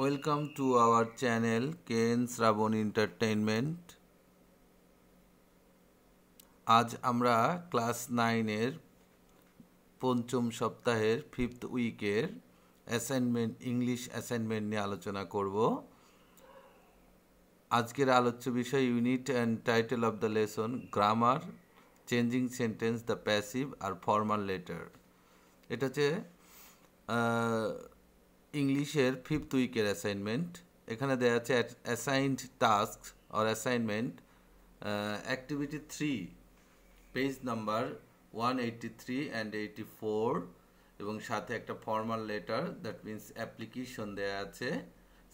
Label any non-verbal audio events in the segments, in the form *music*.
Welcome to our channel কেন শ্রাবণ entertainment আজ আমরা ক্লাস নাইনের পঞ্চম সপ্তাহের ফিফথ উইকের অ্যাসাইনমেন্ট ইংলিশ অ্যাসাইনমেন্ট নিয়ে আলোচনা করব আজকের আলোচ্য বিষয় unit and title of the lesson grammar changing sentence the passive আর ফর্মাল লেটার এটা হচ্ছে ইংলিশের ফিফথ উইকের অ্যাসাইনমেন্ট এখানে দেওয়া আছে assigned task or assignment activity three page number one eighty three and eighty four এবং সাথে একটা formal letter that means application দেয়া আছে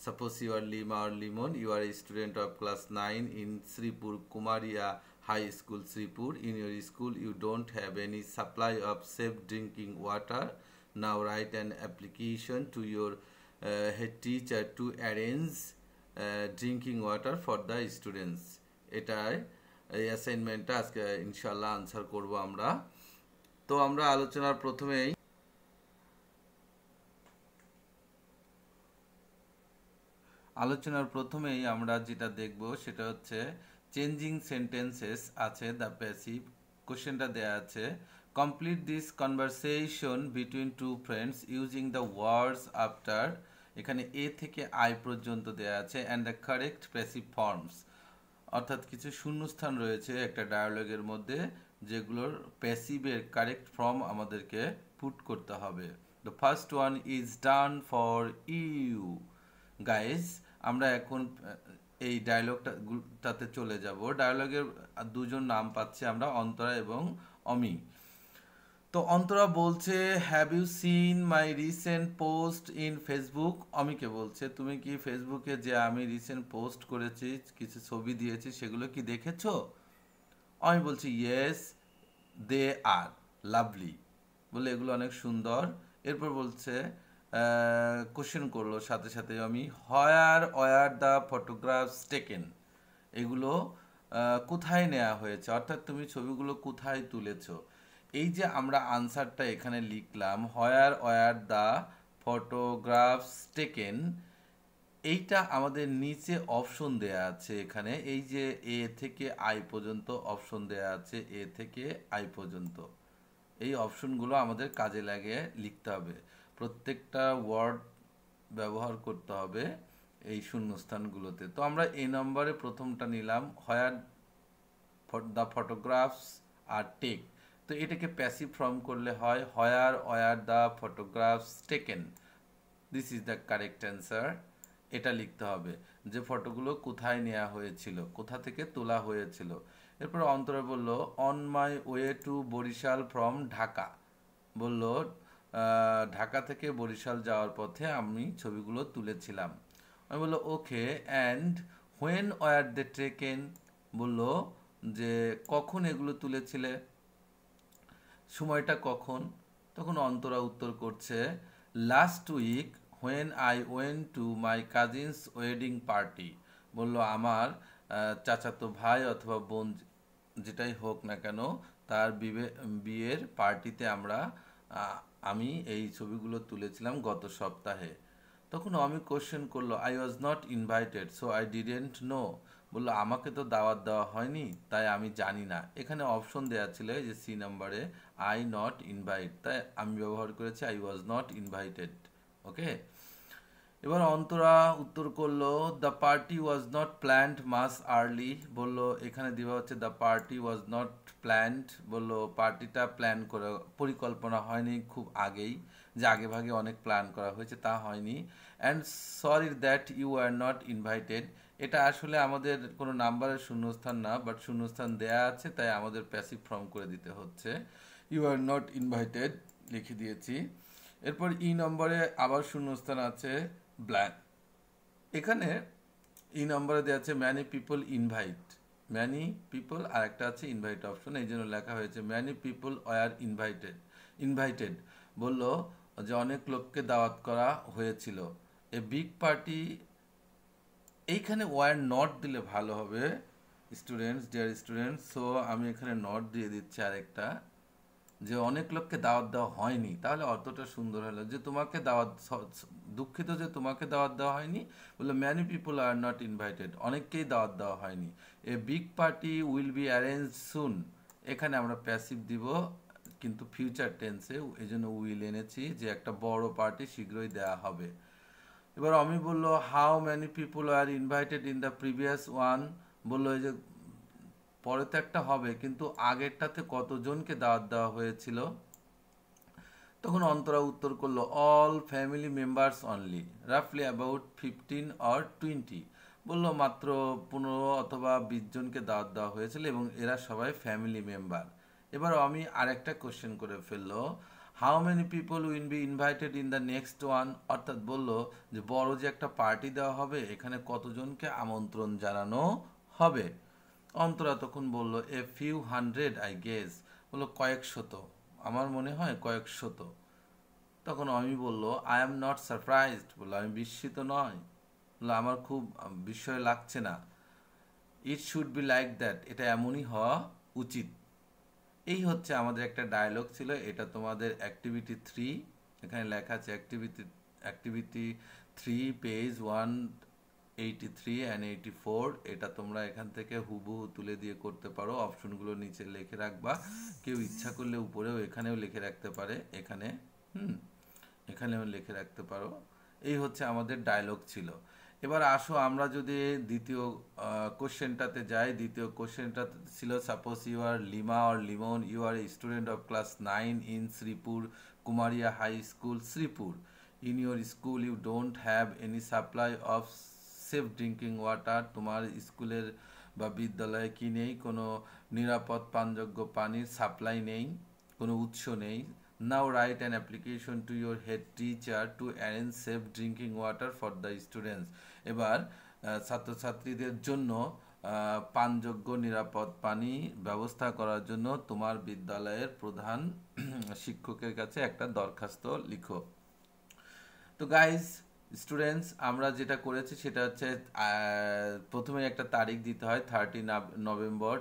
সাপোজ ইউ আর লিমা আর Limon you R student of class nine in Sripur Kumaria high school Sripur in your school you don't have any supply of safe drinking water Now write an application to your uh, head teacher to arrange uh, drinking water for the students. এটার এই অ্যাসাইনমেন্টটা আজকে ইনশাল্লাহ answer করব আমরা তো আমরা আলোচনার প্রথমেই আলোচনার প্রথমেই আমরা যেটা দেখব সেটা হচ্ছে চেঞ্জিং সেন্টেন্সেস আছে দ্য প্যাসিভ কোশ্চেনটা দেয়া আছে Complete this conversation between two friends using the words after এখানে এ থেকে আই পর্যন্ত দেয়া আছে and the correct passive forms অর্থাৎ কিছু শূন্যস্থান রয়েছে একটা ডায়ালগের মধ্যে যেগুলোর প্যাসিভের কারেক্ট ফর্ম আমাদেরকে পুট করতে হবে the first one is done for you guys আমরা এখন এই ডায়লগটাতে চলে যাব ডায়লগের দুজন নাম পাচ্ছি আমরা অন্তরা এবং অমি তো অন্তরা বলছে have you seen my recent post in Facebook অমিকে বলছে তুমি কি ফেসবুকে যে আমি রিসেন্ট পোস্ট করেছি কিছু ছবি দিয়েছি সেগুলো কি দেখেছো আমি বলছি ইয়েস দে আর লাভলি বলে এগুলো অনেক সুন্দর এরপর বলছে কোশ্চেন করলো সাথে সাথে আমি হয়ার অয়ার দ্য ফটোগ্রাফস টেকেন এগুলো কোথায় নেওয়া হয়েছে অর্থাৎ তুমি ছবিগুলো কোথায় তুলেছো এই যে আমরা আনসারটা এখানে লিখলাম হয়ার ওয়ার দ্য ফটোগ্রাফস টেকেন এইটা আমাদের নিচে অপশন দেয়া আছে এখানে এই যে এ থেকে আই পর্যন্ত অপশন দেয়া আছে এ থেকে আই পর্যন্ত এই অপশনগুলো আমাদের কাজে লাগে লিখতে হবে প্রত্যেকটা ওয়ার্ড ব্যবহার করতে হবে এই শূন্যস্থানগুলোতে তো আমরা এই নম্বরে প্রথমটা নিলাম হয়ার দ্য ফটোগ্রাফস আর টেক তো এটাকে প্যাসিভ ফর্ম করলে হয় where were the photographs taken this is the correct answer এটা লিখতে হবে যে ফটোগুলো কোথায় নেওয়া হয়েছিল কোথা থেকে তোলা হয়েছিল এরপর অন্তরে বলল on my way to Barishal from Dhaka বলল ঢাকা থেকে বরিশাল যাওয়ার পথে আমি ছবিগুলো তুলেছিলাম আমি বললো okay and when were the taken বলল যে কখন এগুলো তুলেছিলে সময়টা কখন তখন অন্তরা উত্তর করছে last week when I went to my cousin's wedding party বলল আমার চাচাতো ভাই অথবা বোন যেটাই হোক না কেন তার বিয়ের পার্টিতে আমরা আমি এই ছবিগুলো তুলেছিলাম গত সপ্তাহে তখন আমি কোশ্চেন করলো I was not invited so I didn't know বললো আমাকে তো দাওয়াত দেওয়া হয়নি তাই আমি জানি না এখানে অপশন দেওয়া ছিল যে সি নাম্বারে আই নট ইনভাইট তাই আমি ব্যবহার করেছি I was not invited okay এবার অন্তরা উত্তর করলো the party was not planned much early বলল এখানে দেওয়া হচ্ছে the party was not planned বলল পার্টিটা প্ল্যান করে পরিকল্পনা হয়নি খুব আগেই যে আগে ভাগে অনেক প্ল্যান করা হয়েছে তা হয়নি and sorry that you are not invited এটা আসলে আমাদের কোনো নাম্বারের শূন্যস্থান না বাট শূন্যস্থান দেয়া আছে তাই আমাদের প্যাসিভ ফর্ম করে দিতে হচ্ছে ইউ আর নট ইনভাইটেড লিখে দিয়েছি এরপর ই e নম্বরে আবার শূন্যস্থান আছে ব্ল্যাঙ্ক এখানে ই e নম্বরে দেওয়া আছে many people invite many people are একটা আছে ইনভাইট অপশন এই জন্য লেখা হয়েছে many people are invited invited বললো যে অনেক লোককে দাওয়াত করা হয়েছিল এ বিগ পার্টি এইখানে ওয়ার নট দিলে ভালো হবে স্টুডেন্টস ডিয়ার স্টুডেন্টস সো আমি এখানে নট দিয়ে দিচ্ছি আরেকটা যে অনেক লোককে দাওয়াত দেওয়া হয়নি তাহলে অতটা সুন্দর হলো যে তোমাকে দাওয়াত দুঃখিত যে তোমাকে দাওয়াত দেওয়া হয়নি বলে many people are not invited অনেককেই দাওয়াত দেওয়া হয়নি a big party will be arrange soon এখানে আমরা প্যাসিভ দিব কিন্তু ফিউচার টেন্সে এই জন্য উইল এনেছি যে একটা বড় পার্টি শীঘ্রই দেওয়া হবে এবার অমি বলল how many people are invited in the previous one বললো এই যে পরে তো একটা হবে কিন্তু আগেরটাতে কতজনকে দাওয়াত দেওয়া হয়েছিল তখন অন্তরা উত্তর করলো অল ফ্যামিলি মেম্বার্স অনলি রাফলি অ্যাবাউট ফিফটিন অর টোয়েন্টি বললো মাত্র পনেরো অথবা বিশ জনকে দাওয়াত দেওয়া হয়েছিল এবং এরা সবাই ফ্যামিলি মেম্বার এবার আমি আরেকটা কোশ্চেন করে ফেললো how many people will be invited in the next one অর্থাৎ বলল যে বড় যে একটা পার্টি দেওয়া হবে এখানে কতজনকে আমন্ত্রণ জানানো হবে অন্তরা তখন বলল a few hundred I guess বললো কয়েক শত আমার মনে হয় কয়েক শত তখন আমি বলল আই এম নট সারপ্রাইজড বললো আমি বিস্মিত নয় বললো আমার খুব বিস্ময় লাগছে না it should be like that এটা এমনই হওয়া উচিত এই হচ্ছে আমাদের একটা ডায়লগ ছিল এটা তোমাদের অ্যাক্টিভিটি থ্রি এখানে লেখা আছে activity activity three page one eighty three and eighty four এটা তোমরা এখান থেকে হুবহু তুলে দিয়ে করতে পারো অপশনগুলো নিচে লিখে রাখবা কেউ ইচ্ছা করলে উপরেও এখানেও লিখে রাখতে পারে এখানে হুম এখানেও লিখে রাখতে পারো এই হচ্ছে আমাদের ডায়লগ ছিল এবার আসো আমরা যদি দ্বিতীয় কোশ্চেনটাতে যাই দ্বিতীয় কোশ্চেনটা ছিল suppose you are Lima or Limon you are a student of class nine in Sripur Kumaria high school Sripur in your school you don't have any supply of safe drinking water তোমার স্কুলের বা বিদ্যালয়ে কি নেই কোনো নিরাপদ পানযোগ্য পানির সাপ্লাই নেই কোনো উৎস নেই Now write an application to your head teacher to arrange safe drinking water for the students. এবার ছাত্রছাত্রীদের জন্য পানযোগ্য নিরাপদ পানি ব্যবস্থা করার জন্য তোমার বিদ্যালয়ের প্রধান *clears throat* শিক্ষকের কাছে একটা দরখাস্ত লিখো তো গাইজ স্টুডেন্টস আমরা যেটা করেছি সেটা হচ্ছে প্রথমে একটা তারিখ দিতে হয় থার্টি নভেম্বর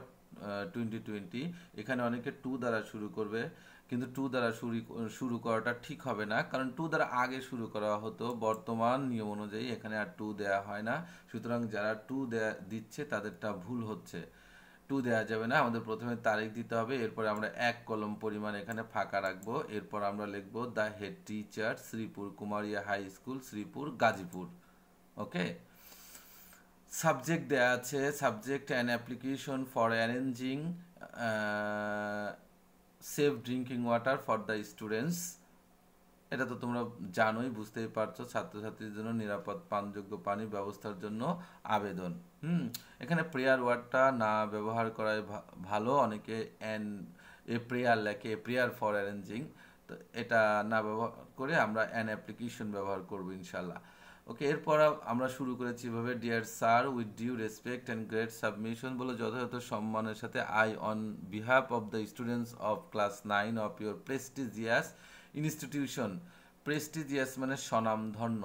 টোয়েন্টি টোয়েন্টি এখানে অনেকে টু দ্বারা শুরু করবে কিন্তু টু দ্বারা শুরু শুরু করাটা ঠিক হবে না কারণ টু দ্বারা আগে শুরু করা হতো বর্তমান নিয়ম অনুযায়ী এখানে আর টু দেয়া হয় না সুতরাং যারা টু দেয়া দিচ্ছে তাদেরটা ভুল হচ্ছে টু দেওয়া যাবে না আমাদের প্রথমে তারিখ দিতে হবে এরপরে আমরা এক কলম পরিমাণ এখানে ফাঁকা রাখবো এরপর আমরা লিখবো the head teacher Sripur Kumaria high school Sripur Gazipur okay subject দেয়া আছে subject and application for arranging safe drinking water for the students এটা তো তোমরা জানোই বুঝতেই পারছো ছাত্রছাত্রীর জন্য নিরাপদ পানযোগ্য পানির ব্যবস্থার জন্য আবেদন হুম এখানে প্রেয়ার ওয়ার্ডটা না ব্যবহার করাই ভালো অনেকে অ্যান এ প্রেয়ার লেখে প্রেয়ার ফর অ্যারেঞ্জিং তো এটা না ব্যবহার করে আমরা অ্যান অ্যাপ্লিকেশন ব্যবহার করবো ইনশাল্লাহ ওকে এরপর আমরা শুরু করেছি এভাবে dear sir with due respect and great submission বলে যথাযথ সম্মানের সাথে I on behalf of the students of class nine of your prestigious institution prestigious মানে স্বনামধন্য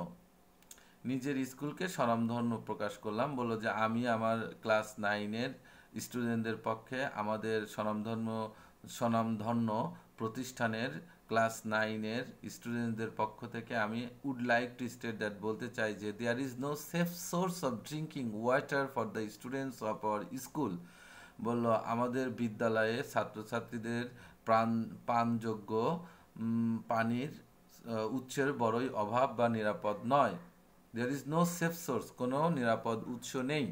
নিজের স্কুলকে স্বনামধন্য প্রকাশ করলাম বলল যে আমি আমার ক্লাস নাইনের স্টুডেন্টদের পক্ষে আমাদের স্বনামধন্য স্বনামধন্য প্রতিষ্ঠানের ক্লাস নাইনের স্টুডেন্টদের পক্ষ থেকে আমি would like to state that বলতে চাই যে there is no safe source of drinking water for the students of our school বলল আমাদের বিদ্যালয়ে ছাত্রছাত্রীদের প্রাণ পানযোগ্য পানির উৎসের বড়ই অভাব বা নিরাপদ নয় there is no safe source কোনো নিরাপদ উৎস নেই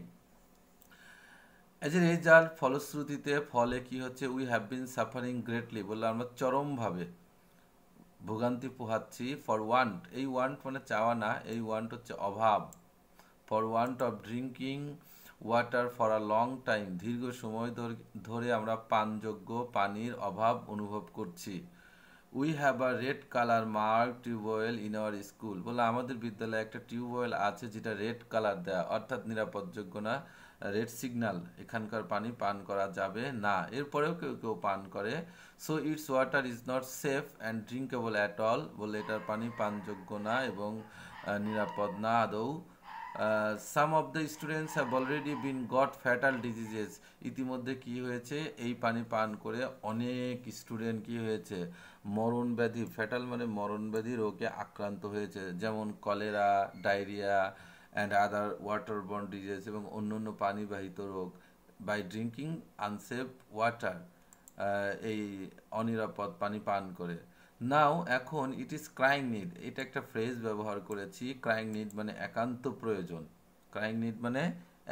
এজ এ রেজাল্ট ফলশ্রুতিতে ফলে কি হচ্ছে we have been suffering greatly বললো আমরা চরমভাবে ভোগান্তি পোহাচ্ছি ফর ওয়ান্ট এই ওয়ান্ট মানে চাওয়া না এই ওয়ান্ট হচ্ছে অভাব for want of drinking water for a long time দীর্ঘ সময় ধরে আমরা পানযোগ্য পানির অভাব অনুভব করছি we have a red colour mark tubewell in our school বলে আমাদের বিদ্যালয়ে একটা টিউবওয়েল আছে যেটা রেড কালার দেয়া অর্থাৎ নিরাপদযোগ্য না রেড সিগনাল এখানকার পানি পান করা যাবে না এরপরেও কেউ কেউ পান করে so its water is not safe and drinkable at all বলে এটার পানি পানযোগ্য না এবং নিরাপদ না আদৌ some of the students have already been got fatal diseases ইতিমধ্যে কি হয়েছে এই পানি পান করে অনেক স্টুডেন্ট কি হয়েছে মরণ ব্যাধি ফ্যাটাল মানে মরণ ব্যাধি রোগে আক্রান্ত হয়েছে যেমন cholera diarrhoea and other water borne disease এবং অন্য অন্য পানিবাহিত রোগ বাই ড্রিঙ্কিং আনসেফ ওয়াটার এই অনিরাপদ পানি পান করে নাও এখন ইট ইজ ক্রাইং নিড এটা একটা ফ্রেজ ব্যবহার করেছি ক্রাইং নিড মানে একান্ত প্রয়োজন ক্রাইং নিড মানে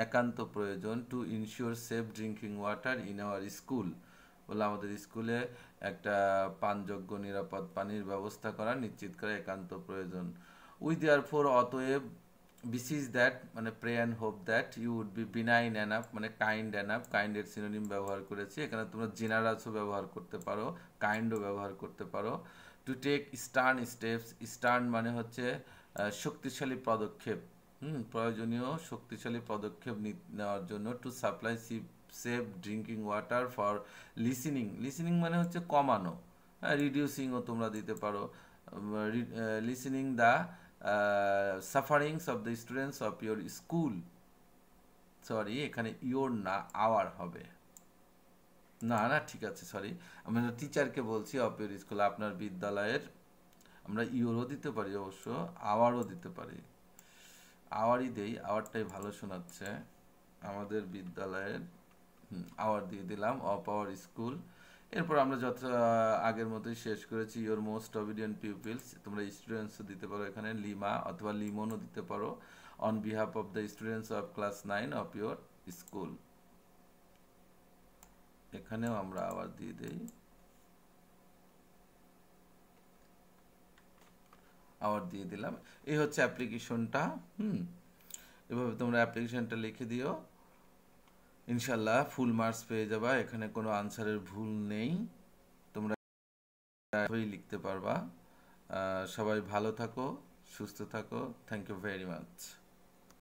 একান্ত প্রয়োজন to ensure safe drinking water in our school বলে আমাদের স্কুলে একটা পানযোগ্য নিরাপদ পানির ব্যবস্থা করা নিশ্চিত করা একান্ত প্রয়োজন উইথ দেয়ার ফোর অতএব বিসিস দ্যাট মানে pray and hope that you would be benign up মানে কাইন্ড আপ কাইন্ডের সিনোনিম ব্যবহার করেছি এখানে তোমরা জেনারাসও ব্যবহার করতে পারো কাইন্ডও ব্যবহার করতে পারো to take stern steps stern মানে হচ্ছে শক্তিশালী পদক্ষেপ হুম প্রয়োজনীয় শক্তিশালী পদক্ষেপ নেওয়ার জন্য to supply sip safe drinking water for lessening lessening মানে হচ্ছে কমানো হ্যাঁ রিডিউসিংও তোমরা দিতে পারো lessening the sufferings of the students of your school sorry এখানে ইয়োর না আওয়ার হবে না না ঠিক আছে সরি আমি টিচারকে বলছি অফ ইউর স্কুল আপনার বিদ্যালয়ের আমরা ইয়োরও দিতে পারি অবশ্য আওয়ারও দিতে পারি আওয়ারই দেই আওয়ারটাই ভালো শোনাচ্ছে আমাদের বিদ্যালয়ের আওয়ার দিয়ে দিলাম অফ আওয়ার স্কুল এরপর আমরা যত আগের মতোই শেষ করেছি ইয়োর মোস্ট অবিডিয়েন্ট পিপলস তোমরা স্টুডেন্টসও দিতে পারো এখানে লিমা অথবা লিমনও দিতে পারো on behalf of the students of class nine of your school এখানেও আমরা আবার দিয়ে দেই আবার দিয়ে দিলাম এই হচ্ছে অ্যাপ্লিকেশনটা হুম এভাবে তোমরা অ্যাপ্লিকেশনটা লিখে দিও ইনশাল্লাহ ফুল মার্কস পেয়ে যাবা এখানে কোনো আনসারের ভুল নেই তোমরা লিখতে পারবা সবাই ভালো থাকো সুস্থ থাকো থ্যাংক ইউ ভেরি মাচ